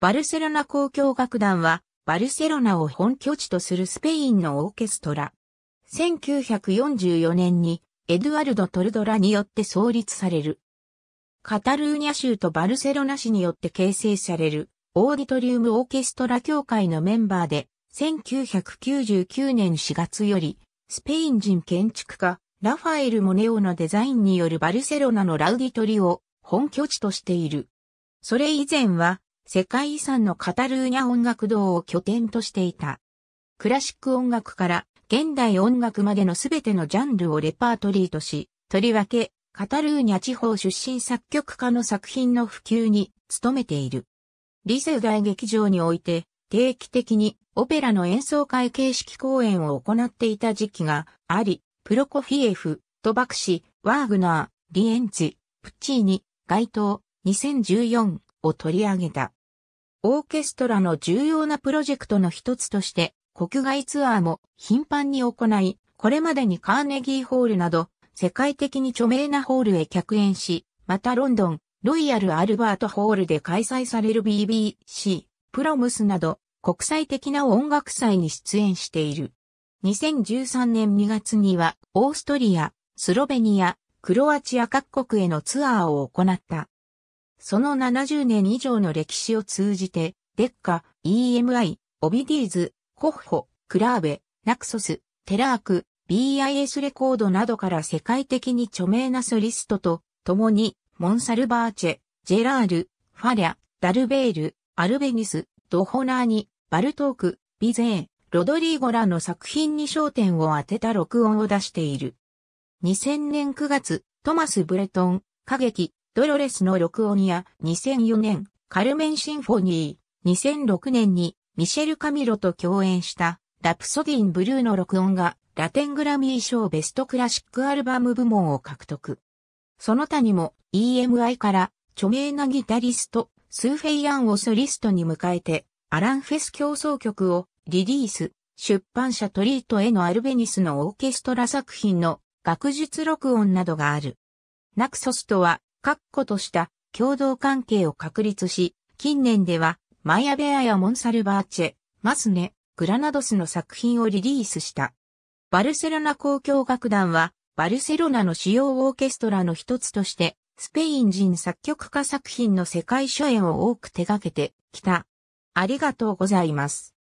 バルセロナ交響楽団は、バルセロナを本拠地とするスペインのオーケストラ。1944年に、エドゥアルド・トルドラによって創立される。カタルーニャ州とバルセロナ市によって形成される、オーディトリウム・オーケストラ協会のメンバーで、1999年4月より、スペイン人建築家、ラファエル・モネオのデザインによるバルセロナのラウディトリを本拠地としている。それ以前は、世界遺産のカタルーニャ音楽堂を拠点としていた。クラシック音楽から現代音楽までのすべてのジャンルをレパートリーとし、とりわけ、カタルーニャ地方出身作曲家の作品の普及に努めている。リウ大劇場において、定期的にオペラの演奏会形式公演を行っていた時期があり、プロコフィエフ、トバクシ、ワーグナー、リエンツ、プッチーニ、街頭、2014を取り上げた。オーケストラの重要なプロジェクトの一つとして、国外ツアーも頻繁に行い、これまでにカーネギーホールなど、世界的に著名なホールへ客演し、またロンドン、ロイヤル・アルバート・ホールで開催される BBC、プロムスなど、国際的な音楽祭に出演している。2013年2月には、オーストリア、スロベニア、クロアチア各国へのツアーを行った。その70年以上の歴史を通じて、デッカ、EMI、オビディーズ、コッホ、クラーベ、ナクソス、テラーク、BIS レコードなどから世界的に著名なソリストと、共に、モンサルバーチェ、ジェラール、ファリャ、ダルベール、アルベニス、ドホナーニ、バルトーク、ビゼーン、ロドリーゴらの作品に焦点を当てた録音を出している。2000年9月、トマス・ブレトン、歌劇、ドロレスの録音や2004年、カルメンシンフォニー、2006年にミシェル・カミロと共演したラプソディン・ブルーの録音がラテングラミー賞ベストクラシックアルバム部門を獲得。その他にも EMI から著名なギタリスト、スーフェイアンをソリストに迎えてアランフェス競争曲をリリース、出版社トリートへのアルベニスのオーケストラ作品の学術録音などがある。ナクソスとは確固とした共同関係を確立し、近年では、マイアベアやモンサルバーチェ、マスネ、グラナドスの作品をリリースした。バルセロナ交響楽団は、バルセロナの主要オーケストラの一つとして、スペイン人作曲家作品の世界初演を多く手掛けてきた。ありがとうございます。